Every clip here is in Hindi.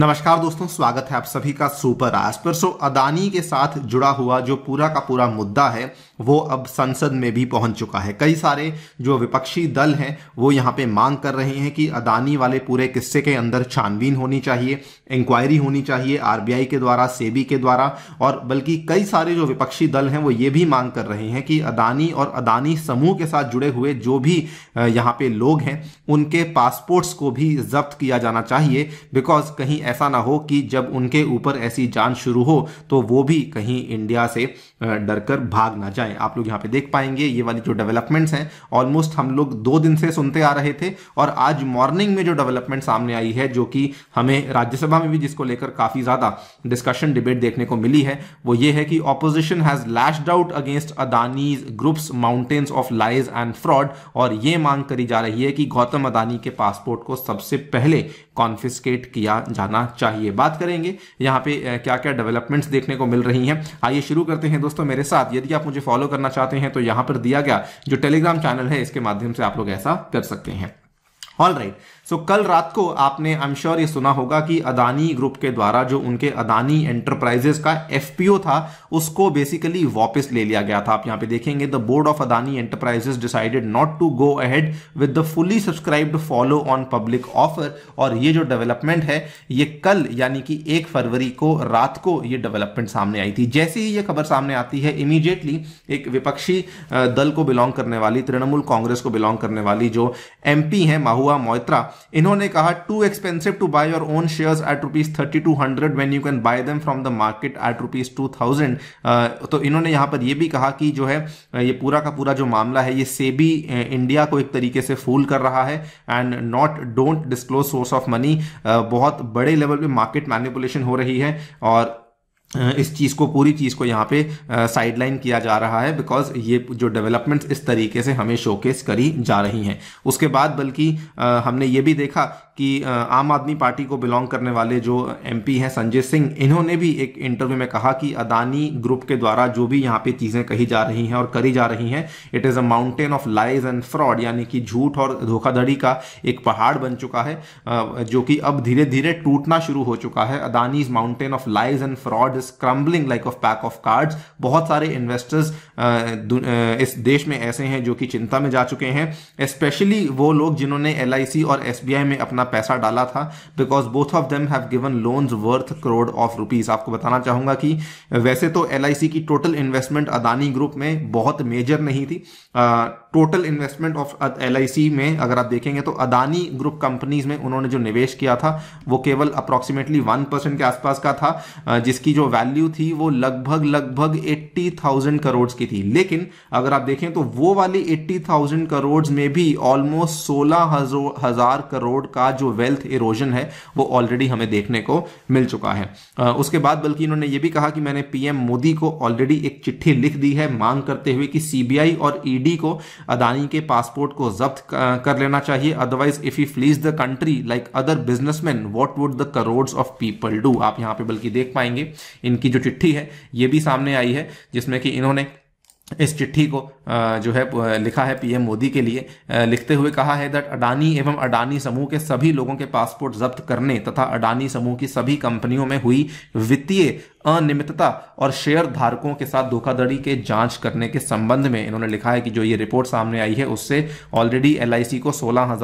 नमस्कार दोस्तों स्वागत है आप सभी का सुपर आज पर सो अदानी के साथ जुड़ा हुआ जो पूरा का पूरा मुद्दा है वो अब संसद में भी पहुंच चुका है कई सारे जो विपक्षी दल हैं वो यहाँ पे मांग कर रहे हैं कि अदानी वाले पूरे किस्से के अंदर छानबीन होनी चाहिए इंक्वायरी होनी चाहिए आरबीआई के द्वारा सेबी के द्वारा और बल्कि कई सारे जो विपक्षी दल हैं वो ये भी मांग कर रहे हैं कि अदानी और अदानी समूह के साथ जुड़े हुए जो भी यहाँ पे लोग हैं उनके पासपोर्ट्स को भी जब्त किया जाना चाहिए बिकॉज कहीं ऐसा ना हो कि जब उनके ऊपर ऐसी जान शुरू हो तो वो भी कहीं इंडिया से डर भाग ना जाए आप लोग यहाँ पे देख पाएंगे ये वाली जो डेवलपमेंट्स हैं ऑलमोस्ट हम लोग दो दिन से सुनते आ रहे थे और आज मॉर्निंग में जो डेवलपमेंट सामने आई है जो कि हमें राज्यसभा में भी जिसको लेकर काफ़ी ज़्यादा डिस्कशन डिबेट देखने को मिली है वो ये है कि opposition has lashed out against Adani's groups mountains of lies and fraud और ये मांग करी जा रही है कि गौतम अदानी के पासपोर्ट को सबसे पहले कॉन्फिस्केट किया जाना करना चाहिए बात करेंगे यहाँ पे क्या क्या डेवलपमेंट्स देखने को मिल रही हैं आइए शुरू करते हैं दोस्तों मेरे साथ यदि आप मुझे फॉलो करना चाहते हैं तो यहाँ पर दिया गया जो टेलीग्राम चैनल है इसके माध्यम से आप लोग ऐसा कर सकते हैं ऑल राइट सो कल रात को आपने आई एम श्योर ये सुना होगा कि अदानी ग्रुप के द्वारा जो उनके अदानी एंटरप्राइजेस का एफ था उसको बेसिकली वापस ले लिया गया था आप यहाँ पे देखेंगे the board of Adani enterprises decided not to go ahead with the fully subscribed follow on public offer और ये जो डेवलपमेंट है ये कल यानी कि एक फरवरी को रात को ये डेवलपमेंट सामने आई थी जैसे ही ये खबर सामने आती है इमीडिएटली एक विपक्षी दल को बिलोंग करने वाली तृणमूल कांग्रेस को बिलोंग करने वाली जो एम हैं माहू हुआ मोइत्रा इन्होंने कहा too expensive to buy your own shares at rupees thirty two hundred when you can buy them from the market at rupees two thousand तो इन्होंने यहां पर यह भी कहा कि जो है ये पूरा का पूरा जो मामला है ये सेबी इंडिया को एक तरीके से फूल कर रहा है and not don't disclose source of money बहुत बड़े लेवल पे मार्केट मैनिपुलेशन हो रही है और इस चीज़ को पूरी चीज़ को यहाँ पे साइडलाइन किया जा रहा है बिकॉज ये जो डेवलपमेंट्स इस तरीके से हमें शोकेस करी जा रही हैं उसके बाद बल्कि हमने ये भी देखा कि आम आदमी पार्टी को बिलोंग करने वाले जो एमपी हैं संजय सिंह इन्होंने भी एक इंटरव्यू में कहा कि अदानी ग्रुप के द्वारा जो भी यहाँ पे चीज़ें कही जा रही हैं और करी जा रही हैं it is a mountain of lies and fraud यानी कि झूठ और धोखाधड़ी का एक पहाड़ बन चुका है जो कि अब धीरे धीरे टूटना शुरू हो चुका है Adani is mountain of lies and fraud is crumbling like of pack of cards बहुत सारे इन्वेस्टर्स uh, uh, इस देश में ऐसे हैं जो कि चिंता में जा चुके हैं स्पेशली वो लोग जिन्होंने एल और एस में अपना पैसा डाला था because both of them have given loans worth crore of rupees आपको बताना चाहूंगा कि वैसे तो एल की टोटल इन्वेस्टमेंट अदानी ग्रुप में बहुत मेजर नहीं थी टोटल इन्वेस्टमेंट ऑफ एल में अगर आप देखेंगे तो अदानी ग्रुप कंपनीज में उन्होंने जो निवेश किया था वो केवल अप्रोक्सीमेटली वन परसेंट के आसपास का था uh, जिसकी जो जो वैल्यू थी वो लगभग लगभग 80,000 करोड़ की थी लेकिन अगर आप देखें तो वो वाली 80,000 करोड़ में भी ऑलमोस्ट सोलह हजार करोड़ का जो वेल्थ इरोजन है वो ऑलरेडी हमें देखने को मिल चुका है उसके बाद बल्कि इन्होंने ये भी कहा कि मैंने पीएम मोदी को ऑलरेडी एक चिट्ठी लिख दी है मांग करते हुए कि सीबीआई और ईडी e को अदानी के पासपोर्ट को जब्त कर लेना चाहिए otherwise if you flees the country like other businessman what would the crore of people do आप यहां पे बल्कि देख पाएंगे इनकी जो चिट्ठी है ये भी सामने आई है जिसमें कि इन्होंने इस चिट्ठी को जो है लिखा है पीएम मोदी के लिए लिखते हुए कहा है दैट अडानी एवं अडानी समूह के सभी लोगों के पासपोर्ट जब्त करने तथा अडानी समूह की सभी कंपनियों में हुई वित्तीय अनियमितता और शेयर धारकों के साथ धोखाधड़ी के जांच करने के संबंध में इन्होंने लिखा है कि जो ये रिपोर्ट सामने आई है उससे ऑलरेडी एल को सोलह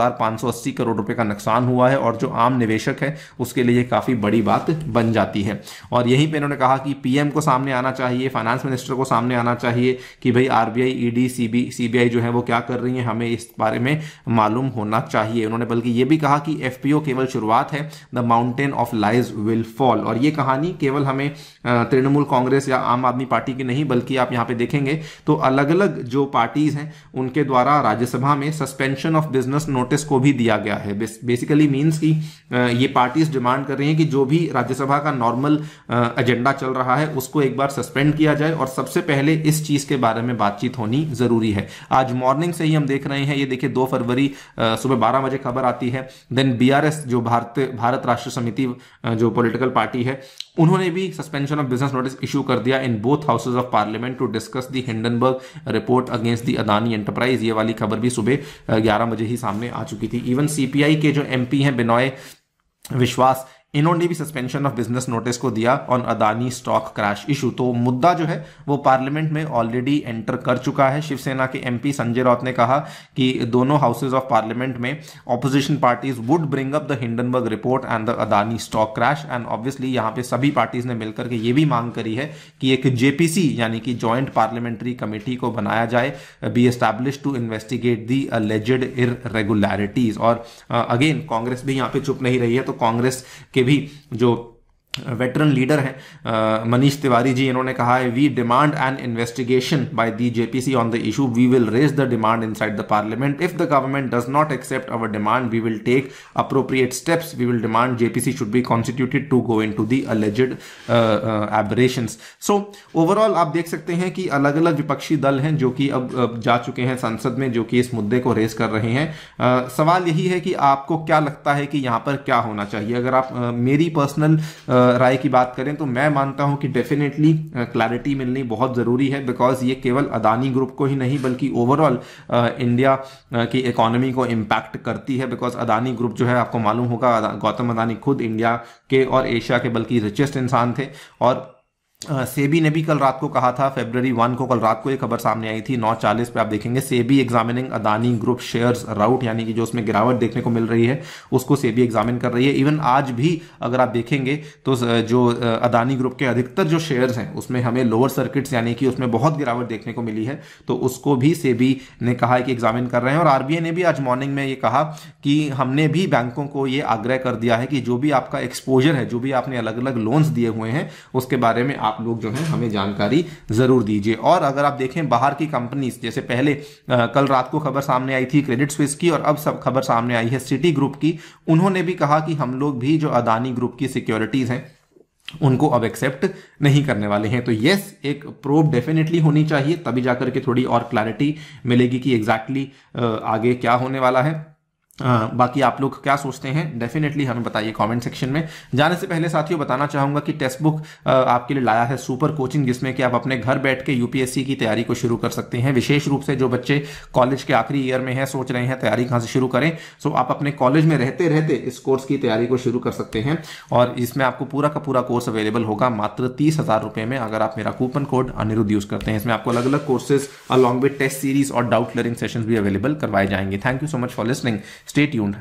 करोड़ रुपए का नुकसान हुआ है और जो आम निवेशक है उसके लिए काफ़ी बड़ी बात बन जाती है और यहीं पर इन्होंने कहा कि पीएम को सामने आना चाहिए फाइनेंस मिनिस्टर को सामने आना चाहिए कि भाई आरबीआई ईडी सीबी सीबीआई जो है वो क्या कर रही है हमें इस बारे में मालूम होना चाहिए उन्होंने बल्कि ये भी कहा कि एफपीओ केवल शुरुआत है the mountain of lies will fall और ये कहानी केवल हमें तृणमूल कांग्रेस या आम आदमी पार्टी की नहीं बल्कि आप यहाँ पे देखेंगे तो अलग अलग जो पार्टीज हैं उनके द्वारा राज्यसभा में सस्पेंशन ऑफ बिजनेस नोटिस को भी दिया गया है बेसिकली मीन्स की ये पार्टीज डिमांड कर रही हैं कि जो भी राज्यसभा का नॉर्मल एजेंडा चल रहा है उसको एक बार सस्पेंड किया जाए और सबसे पहले इस चीज के बारे में बातचीत होनी जरूरी है आज मॉर्निंग से ही हम देख रहे हैं ये देखिए दो फरवरी सुबह बारह बजे खबर आती है देन बीआरएस जो भारत भारत राष्ट्र समिति जो पॉलिटिकल पार्टी है उन्होंने भी suspend suspension of business notice issue कर दिया in both houses of parliament to discuss the Hindenburg report against the Adani enterprise ये वाली खबर भी सुबह ग्यारह बजे ही सामने आ चुकी थी इवन सीपीआई के जो एमपी हैं बिनॉय विश्वास इन्होंने भी सस्पेंशन ऑफ बिजनेस नोटिस को दिया on Adani stock crash issue तो मुद्दा जो है वो पार्लियामेंट में ऑलरेडी एंटर कर चुका है शिवसेना के एमपी संजय राउत ने कहा कि दोनों हाउसेज ऑफ पार्लियामेंट में opposition parties would bring up the Hindenburg report and the Adani stock crash and obviously यहां पे सभी पार्टीज ने मिलकर के ये भी मांग करी है कि एक जेपीसी यानी कि ज्वाइंट पार्लियामेंट्री कमेटी को बनाया जाए be establish to investigate the alleged irregularities और अगेन कांग्रेस भी यहां पे चुप नहीं रही है तो कांग्रेस के के भी जो वेटरन लीडर हैं मनीष तिवारी जी इन्होंने कहा है we demand an investigation by the JPC on the issue we will raise the demand inside the parliament if the government does not accept our demand we will take appropriate steps we will demand JPC should be constituted to go into the alleged aberration so overall आप देख सकते हैं कि अलग अलग विपक्षी दल हैं जो कि अब, जा चुके हैं संसद में जो कि इस मुद्दे को रेज कर रहे हैं uh, सवाल यही है कि आपको क्या लगता है कि यहां पर क्या होना चाहिए अगर आप uh, मेरी पर्सनल uh, राय की बात करें तो मैं मानता हूं कि डेफिनेटली क्लैरिटी uh, मिलनी बहुत ज़रूरी है बिकॉज ये केवल अदानी ग्रुप को ही नहीं बल्कि ओवरऑल इंडिया uh, uh, की इकोनॉमी को इम्पैक्ट करती है बिकॉज अदानी ग्रुप जो है आपको मालूम होगा गौतम अदानी खुद इंडिया के और एशिया के बल्कि रिचेस्ट इंसान थे और सेबी ने भी कल रात को कहा था फेबररी वन को कल रात को ये खबर सामने आई थी नौ चालीस पे आप देखेंगे SEBI examining Adani group shares rout यानी कि जो उसमें गिरावट देखने को मिल रही है उसको सेबी एग्जामिन कर रही है इवन आज भी अगर आप देखेंगे तो जो अदानी ग्रुप के अधिकतर जो शेयर्स हैं उसमें हमें लोअर सर्किट्स यानी कि उसमें बहुत गिरावट देखने को मिली है तो उसको भी सेबी ने कहा है कि एग्जामिन कर रहे हैं और आरबीआई ने भी आज मॉर्निंग में ये कहा कि हमने भी बैंकों को ये आग्रह कर दिया है कि जो भी आपका एक्सपोजर है जो भी आपने अलग अलग लोन्स दिए हुए हैं उसके बारे में आप लोग जो है हमें जानकारी ज़रूर दीजिए और अगर आप देखें बाहर की कंपनीज जैसे पहले आ, कल रात को खबर सामने आई थी क्रेडिट स्विस की और अब सब खबर सामने आई है सिटी ग्रुप की उन्होंने भी कहा कि हम लोग भी जो अदानी ग्रुप की सिक्योरिटीज़ हैं उनको अब एक्सेप्ट नहीं करने वाले हैं तो यस एक प्रोब डेफिनेटली होनी चाहिए तभी जाकर के थोड़ी और क्लैरिटी मिलेगी कि एग्जैक्टली exactly, आगे क्या होने वाला है आ, बाकी आप लोग क्या सोचते हैं डेफिनेटली हमें बताइए कमेंट सेक्शन में जाने से पहले साथियों बताना चाहूंगा कि टेक्स्ट बुक आपके लिए लाया है सुपर कोचिंग जिसमें कि आप अपने घर बैठ के यूपीएससी की तैयारी को शुरू कर सकते हैं विशेष रूप से जो बच्चे कॉलेज के आखिरी ईयर में हैं सोच रहे हैं तैयारी कहाँ से शुरू करें सो आप अपने कॉलेज में रहते रहते इस कोर्स की तैयारी को शुरू कर सकते हैं और इसमें आपको पूरा का पूरा कोर्स अवेलेबल होगा मात्र तीस हज़ार रुपये में अगर आप मेरा कूपन कोड अनिरुद्ध यूज़ करते हैं इसमें आपको अलग अलग courses along with test series और डाउट क्लियरिंग सेशन भी अवेलेबल करवाए जाएंगे thank you so much for listening Stay tuned.